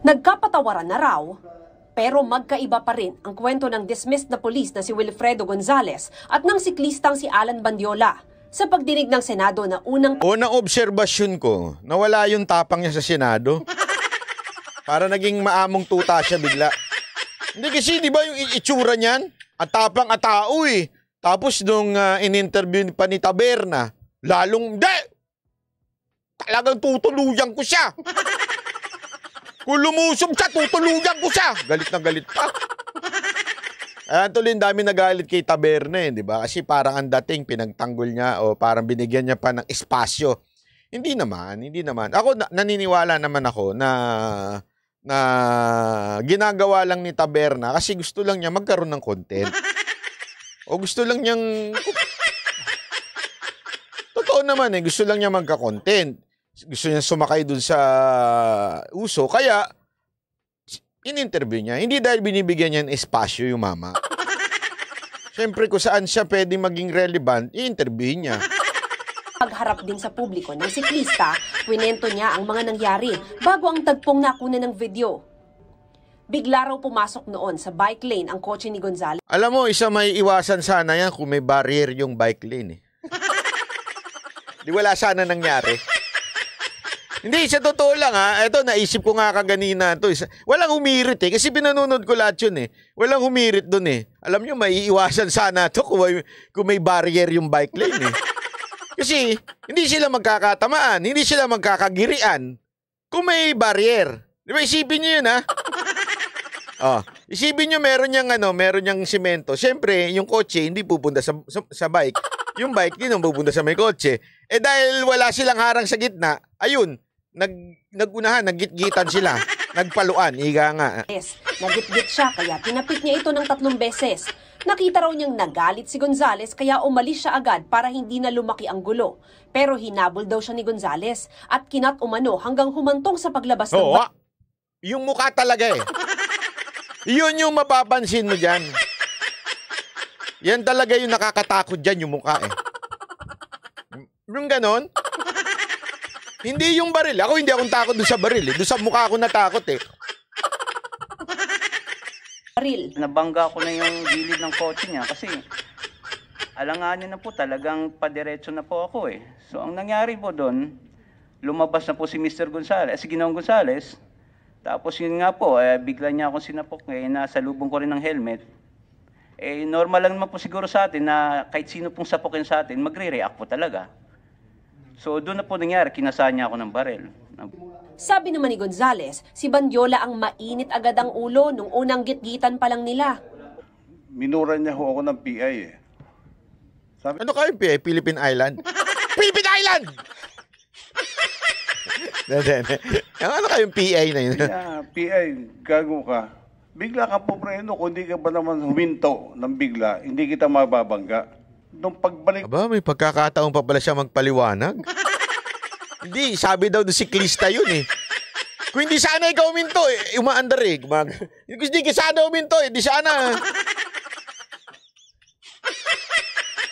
Nagkapatawaran na raw, pero magkaiba pa rin ang kwento ng dismissed na polis na si Wilfredo Gonzales at ng siklistang si Alan Bandiola sa pagdinig ng Senado na unang... Unang obserbasyon ko, nawala yung tapang niya sa Senado. Para naging maamong tuta siya bigla. Hindi kasi, di ba yung itsura niyan? At tapang at tao eh. Tapos nung uh, in-interview pa ni Taberna, lalong, de! Talagang tutuluyan ko siya! Kung lumusob siya, tutulugan ko siya. Galit na galit pa. Ayan, tuloy, dami nagalit kay Taberne, di ba? Kasi parang ang dating, pinagtanggol niya o parang binigyan niya pa ng espasyo. Hindi naman, hindi naman. Ako, na- naniniwala naman ako na na ginagawa lang ni Taberna kasi gusto lang niya magkaroon ng content. O gusto lang niyang... Totoo naman eh, gusto lang niya magka-content gusto niya sumakay dun sa uso. Kaya, in-interview niya. Hindi dahil binibigyan niya ng espasyo yung mama. Siyempre, kung saan siya pwede maging relevant, i-interviewin niya. Pagharap din sa publiko ng siklista, winento niya ang mga nangyari bago ang tagpong nakuna ng video. Bigla raw pumasok noon sa bike lane ang kotse ni Gonzales. Alam mo, isa may iwasan sana yan kung may barrier yung bike lane eh. Di wala sana nangyari. Hindi, sa totoo lang ha. Ito, naisip ko nga kaganina to. Eh. Walang humirit eh. Kasi pinanonood ko lahat yun eh. Walang humirit dun eh. Alam nyo, maiiwasan sana to kung may, kung may barrier yung bike lane eh. Kasi hindi sila magkakatamaan, hindi sila magkakagirian kung may barrier. Di ba isipin nyo yun ha? Oh, isipin nyo meron yang ano, meron yang simento. Siyempre, yung kotse hindi pupunta sa, sa, sa bike. Yung bike din ang pupunta sa may kotse. Eh dahil wala silang harang sa gitna, ayun, nag nagunahan, naggitgitan sila. Nagpaluan, iga nga. Yes, nagitgit siya kaya tinapik niya ito ng tatlong beses. Nakita raw niyang nagalit si Gonzales kaya umalis siya agad para hindi na lumaki ang gulo. Pero hinabol daw siya ni Gonzales at kinat umano hanggang humantong sa paglabas Oo, ng... Oo, ah. yung mukha talaga eh. Yun yung mapapansin mo dyan. Yan talaga yung nakakatakot dyan, yung mukha eh. Yung ganon, hindi yung baril. Ako hindi akong takot doon sa baril. Eh. Doon sa mukha ako natakot eh. Baril. Nabangga ko na yung gilid ng kotse niya kasi alanganin na po talagang padiretso na po ako eh. So ang nangyari po doon, lumabas na po si Mr. Gonzales, eh, si Ginoong Gonzales. Tapos yun nga po, eh, bigla niya akong sinapok eh, nasa lubong ko rin ng helmet. Eh, normal lang naman po siguro sa atin na kahit sino pong sapokin sa atin, magre-react po talaga. So doon na po nangyari, kinasa niya ako ng barel. Sabi naman ni Gonzales, si Bandiola ang mainit agad ang ulo nung unang gitgitan pa lang nila. Minura niya ho ako ng PI eh. Sabi... Ano kayo PI? Philippine Island? Philippine Island! Ano, ano kayong PI na yun? yeah, PI, gago ka. Bigla ka po preno, kung hindi ka ba naman huminto ng bigla, hindi kita mababangga nung pagbalik... Aba, may pagkakataon pa pala siya magpaliwanag. hindi, sabi daw do Klista yun eh. Kung hindi sana ikaw uminto, eh, umaandar eh. Gumag Kung hindi ka sana uminto, eh, di sana.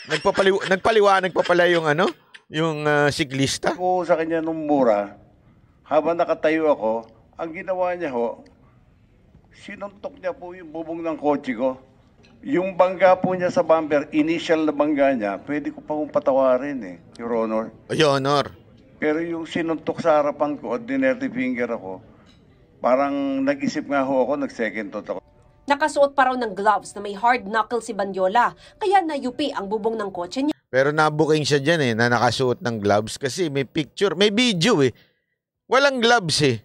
Nagpapaliw nagpaliwanag pa pala yung ano, yung uh, siklista. Ko sa kanya nung mura, habang nakatayo ako, ang ginawa niya ho, sinuntok niya po yung bubong ng kotse ko. Yung bangga po niya sa bumper, initial na bangga niya, pwede ko pa kong patawarin eh, Your Honor. Oh, Your Honor. Pero yung sinuntok sa harapan ko at dinerty finger ako, parang nag-isip nga ho ako, nag-second thought ako. Nakasuot pa raw ng gloves na may hard knuckle si Banyola, kaya nayupi ang bubong ng kotse niya. Pero nabuking siya dyan eh, na nakasuot ng gloves kasi may picture, may video eh. Walang gloves eh.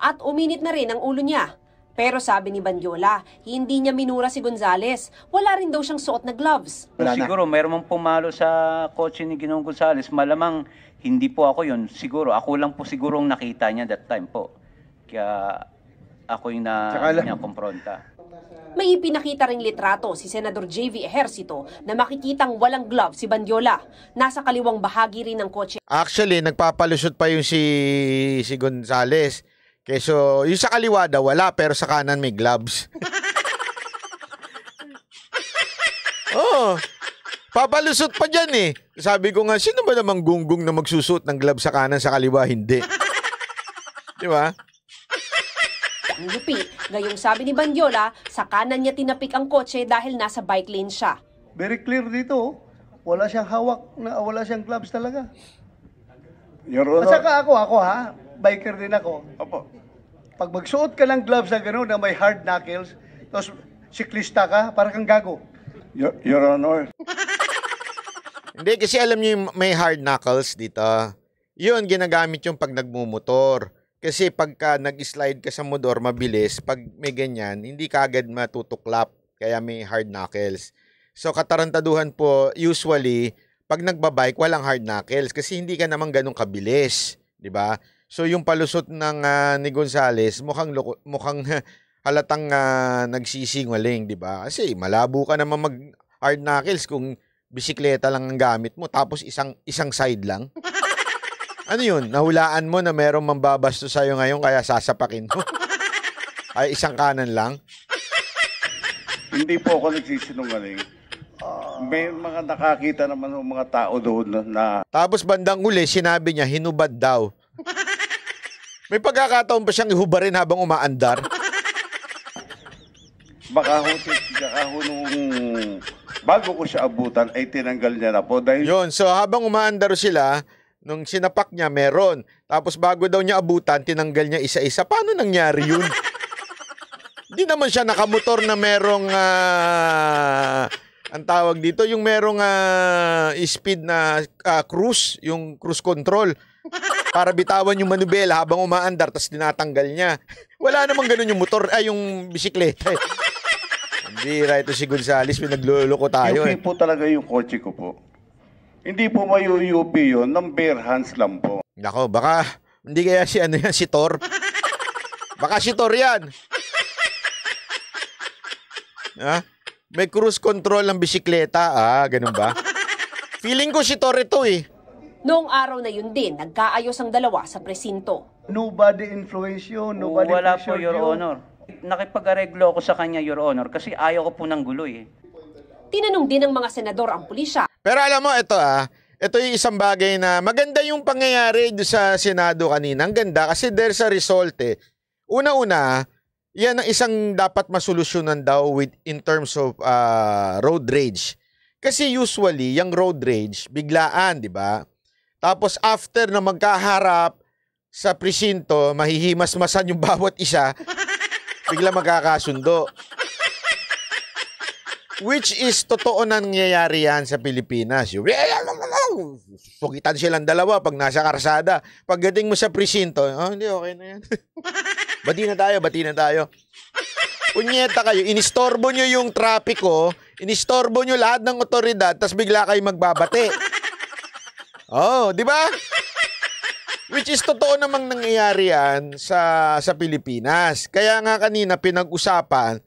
At uminit na rin ang ulo niya. Pero sabi ni Bandiola, hindi niya minura si Gonzales. Wala rin daw siyang suot na gloves. Wala Siguro mayroong pumalo sa kotse ni Ginoong Gonzales. Malamang hindi po ako yon Siguro, ako lang po siguro ang nakita niya that time po. Kaya ako yung na, niya kompronta. May ipinakita ring litrato si Senador JV Ejercito na makikitang walang glove si Bandiola. Nasa kaliwang bahagi rin ng kotse Actually, nagpapalusot pa yung si, si Gonzales. Keso, yung sa kaliwa daw wala, pero sa kanan may gloves. Oh, papalusot pa diyan eh. Sabi ko nga, sino ba namang gunggong na magsusot ng gloves sa kanan sa kaliwa? Hindi. Di ba? Ang lupit. Gayong sabi ni Bandiola, sa kanan niya tinapik ang kotse dahil nasa bike lane siya. Very clear dito. Oh. Wala siyang hawak, na, wala siyang gloves talaga. Your Honor. At saka ako, ako ha, biker din ako. Opo. Pag magsuot ka ng gloves na gano'n na may hard knuckles, tapos siklista ka, para kang gago. Your, Your Honor. Hindi, kasi alam niyo may hard knuckles dito. Yun, ginagamit yung pag nagmumotor. Kasi pagka nag-slide ka sa motor, mabilis, pag may ganyan, hindi ka agad matutuklap. Kaya may hard knuckles. So katarantaduhan po, usually, pag nagbabike, walang hard knuckles kasi hindi ka naman ganun kabilis. 'di ba? So yung palusot ng uh, ni Gonzales mukhang loko, mukhang halatang uh, nagsisingaling, 'di ba? Kasi malabo ka naman mag hard knuckles kung bisikleta lang ang gamit mo tapos isang isang side lang. Ano 'yun? Nahulaan mo na merong mambabasto sa iyo ngayon kaya sasapakin mo. Ay isang kanan lang. Hindi po ako nagsisinungaling. Ah. May mga nakakita naman ng mga tao doon na, Tapos bandang uli, sinabi niya, hinubad daw may pagkakataon ba siyang ihubarin habang umaandar? Baka ho, baka ho nung bago ko siya abutan ay tinanggal niya na po dahil Yun, so habang umaandar sila, nung sinapak niya meron. Tapos bago daw niya abutan, tinanggal niya isa-isa. Paano nangyari yun? Hindi naman siya nakamotor na merong ah, ang tawag dito, yung merong ah, speed na ah, cruise, yung cruise control para bitawan yung manubela habang umaandar tapos dinatanggal niya. Wala namang ganun yung motor, ay yung bisikleta. Eh. Hindi, right to si Gonzales, pinagluloko tayo. UP eh. po talaga yung kotse ko po. Hindi po mayu-UP yun, ng bare hands lang po. Nako, baka hindi kaya si ano yan, si Tor. Baka si Tor yan. Ha? May cruise control ng bisikleta. Ah, ganun ba? Feeling ko si Tor ito eh. Noong araw na yun din, nagkaayos ang dalawa sa presinto. Nobody influence you, nobody Wala po, Your you. Honor. Nakipag-areglo ako sa kanya, Your Honor, kasi ayaw ko po ng gulo eh. Tinanong din ng mga senador ang pulisya. Pero alam mo, ito ah, ito yung isang bagay na maganda yung pangyayari sa Senado kanina. Ang ganda kasi there's a result eh. Una-una, yan ang isang dapat masolusyonan daw with in terms of uh, road rage. Kasi usually, yung road rage, biglaan, di ba? Tapos after na magkaharap sa presinto, mahihimas-masan yung bawat isa, bigla magkakasundo. Which is totoo na nangyayari yan sa Pilipinas. Pugitan silang dalawa pag nasa karsada. Pagdating mo sa presinto, oh, hindi, okay na yan. bati na tayo, bati na tayo. Punyeta kayo, inistorbo nyo yung trapiko, inistorbo nyo lahat ng otoridad, tapos bigla kayo magbabate. Oh, di ba? Which is totoo namang nangyayari yan sa, sa Pilipinas. Kaya nga kanina pinag-usapan,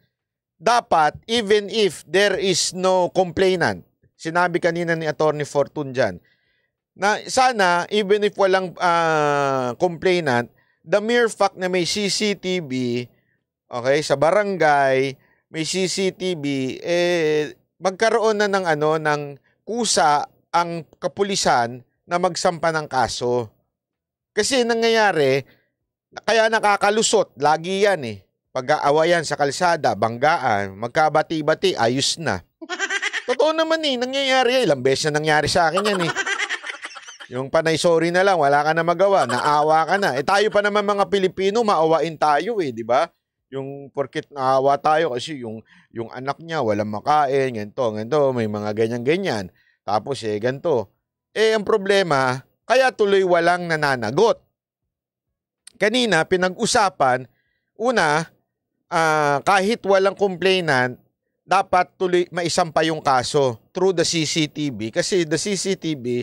dapat even if there is no complainant, sinabi kanina ni Attorney Fortune dyan, na sana even if walang uh, complainant, the mere fact na may CCTV, okay, sa barangay, may CCTV, eh, magkaroon na ng ano, ng kusa ang kapulisan na magsampa ng kaso. Kasi nangyayari, kaya nakakalusot, lagi yan eh. Pag-aawayan sa kalsada, banggaan, magkabati-bati, ayos na. Totoo naman eh, nangyayari Ilang beses na nangyari sa akin yan eh. Yung panay sorry na lang, wala ka na magawa, naawa ka na. Eh tayo pa naman mga Pilipino, maawain tayo eh, di ba? Yung porkit naawa tayo kasi yung, yung anak niya walang makain, ganito, ganito, may mga ganyan-ganyan. Tapos eh, ganito. Eh, ang problema, kaya tuloy walang nananagot. Kanina, pinag-usapan, una, uh, kahit walang complainant, dapat tuloy maisampa yung kaso through the CCTV kasi the CCTV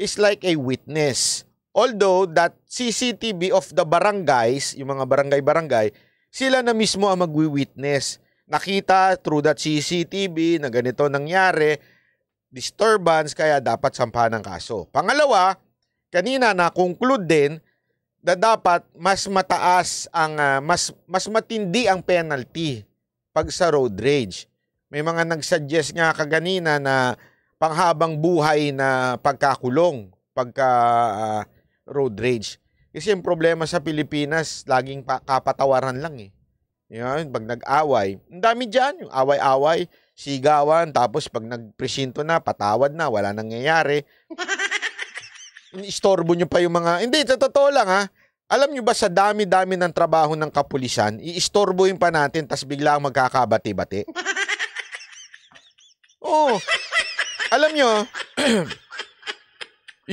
is like a witness. Although that CCTV of the barangays, yung mga barangay-barangay, sila na mismo ang magwi-witness. Nakita through that CCTV na ganito nangyari, disturbance kaya dapat sampahan ng kaso. Pangalawa, kanina na conclude din na dapat mas mataas ang uh, mas mas matindi ang penalty pag sa road rage. May mga nagsuggest nga kaganina na panghabang buhay na pagkakulong pagka uh, road rage. Kasi yung problema sa Pilipinas, laging kapatawaran lang eh. Yan, pag nag-away. Ang dami dyan, yung away-away sigawan, tapos pag nagpresinto na, patawad na, wala nang nangyayari. Istorbo nyo pa yung mga... Hindi, sa totoo lang ha. Alam nyo ba sa dami-dami ng trabaho ng kapulisan, iistorboin pa natin, tapos bigla magkakabati-bati? Oo. Oh, alam nyo,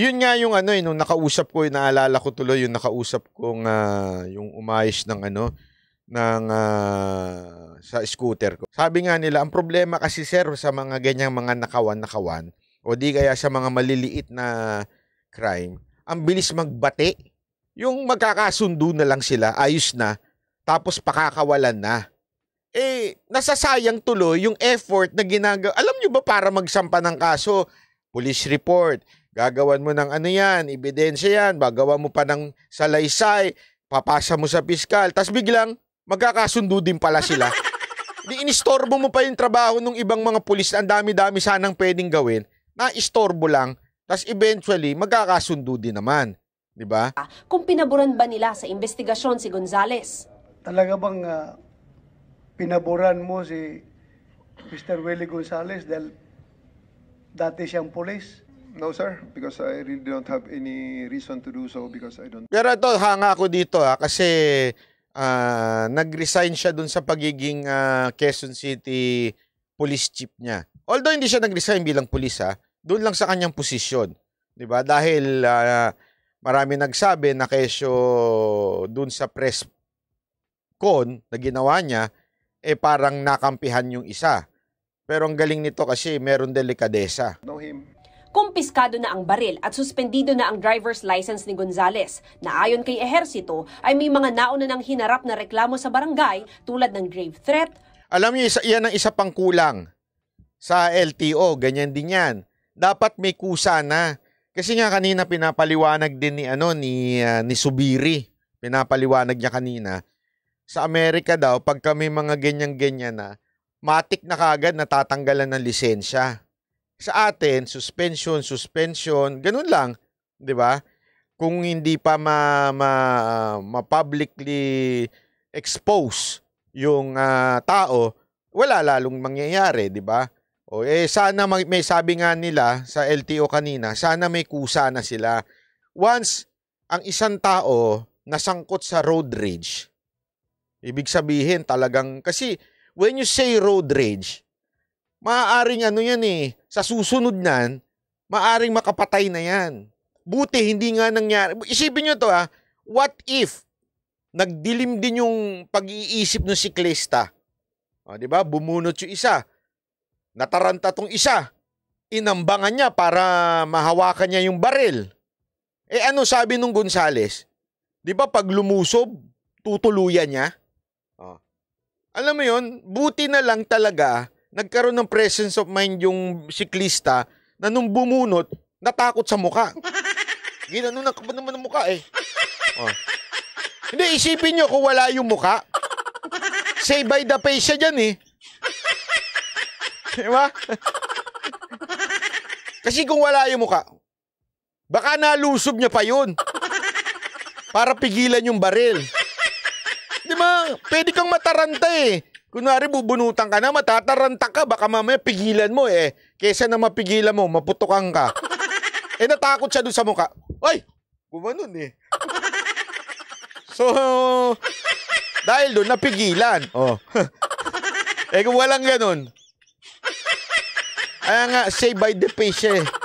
yun nga yung ano, yung eh, nakausap ko, naalala ko tuloy yung nakausap kong uh, yung umayos ng ano, ng uh, sa scooter ko. Sabi nga nila, ang problema kasi sir sa mga ganyang mga nakawan-nakawan o di kaya sa mga maliliit na crime, ang bilis magbati. Yung magkakasundo na lang sila, ayos na, tapos pakakawalan na. Eh, nasasayang tuloy yung effort na ginagawa. Alam nyo ba para magsampa ng kaso, police report, gagawan mo ng ano yan, ebidensya yan, bagawa mo pa ng salaysay, papasa mo sa piskal, tapos biglang magkakasundo din pala sila. Di inistorbo mo pa yung trabaho ng ibang mga pulis ang dami-dami sanang pwedeng gawin. Na-istorbo lang. Tapos eventually, magkakasundo din naman. Di ba? Kung pinaburan ba nila sa investigasyon si Gonzales? Talaga bang uh, pinaboran mo si Mr. Willie Gonzales dahil dati siyang pulis? No sir, because I really don't have any reason to do so because I don't... Pero ito, hanga ako dito ha, ah, kasi uh, nag-resign siya dun sa pagiging uh, Quezon City police chief niya. Although hindi siya nag-resign bilang pulis ha, ah, doon lang sa kanyang posisyon. 'Di ba? Dahil uh, marami nagsabi na Kesyo doon sa press con na ginawa niya eh parang nakampihan yung isa. Pero ang galing nito kasi meron delikadesa. Know him kumpiskado na ang baril at suspendido na ang driver's license ni Gonzales na ayon kay Ehersito ay may mga nauna ng hinarap na reklamo sa barangay tulad ng grave threat. Alam niyo, isa, yan ang isa pang kulang sa LTO, ganyan din yan. Dapat may kusa na. Kasi nga kanina pinapaliwanag din ni ano ni uh, ni Subiri, pinapaliwanag niya kanina. Sa Amerika daw pag kami mga ganyan-ganyan na, matik na kagad natatanggalan ng lisensya sa atin, suspension, suspension, ganun lang, 'di ba? Kung hindi pa ma, ma, ma publicly expose yung uh, tao, wala lalong mangyayari, 'di ba? O eh sana may, may sabi nga nila sa LTO kanina, sana may kusa na sila. Once ang isang tao nasangkot sa road rage, ibig sabihin talagang kasi when you say road rage, Maaring ano yan eh, sa susunod nan, maaring makapatay na yan. Buti hindi nga nangyari. Isipin nyo to ah, what if nagdilim din yung pag-iisip ng siklista? O, ah, di ba? Bumunot yung isa. Nataranta tong isa. Inambangan niya para mahawakan niya yung baril. Eh ano sabi nung Gonzales? Di ba pag lumusob, tutuluyan niya? Oh. Alam mo yon buti na lang talaga nagkaroon ng presence of mind yung siklista na nung bumunot, natakot sa mukha. Gila, nung nakapad naman ng mukha eh. Oh. Hindi, isipin nyo kung wala yung mukha. Say by the face siya dyan eh. Diba? Kasi kung wala yung mukha, baka nalusob niya pa yun. Para pigilan yung baril. Di ba? Pwede kang mataranta eh. Kunwari, bubunutan ka na, matataranta ka, baka mamaya pigilan mo eh. Kesa na mapigilan mo, maputukan ka. eh, natakot siya doon sa mukha. Ay! Gumanon eh. So, dahil doon, napigilan. Oh. eh, kung walang ganun. Kaya nga, say by the page eh.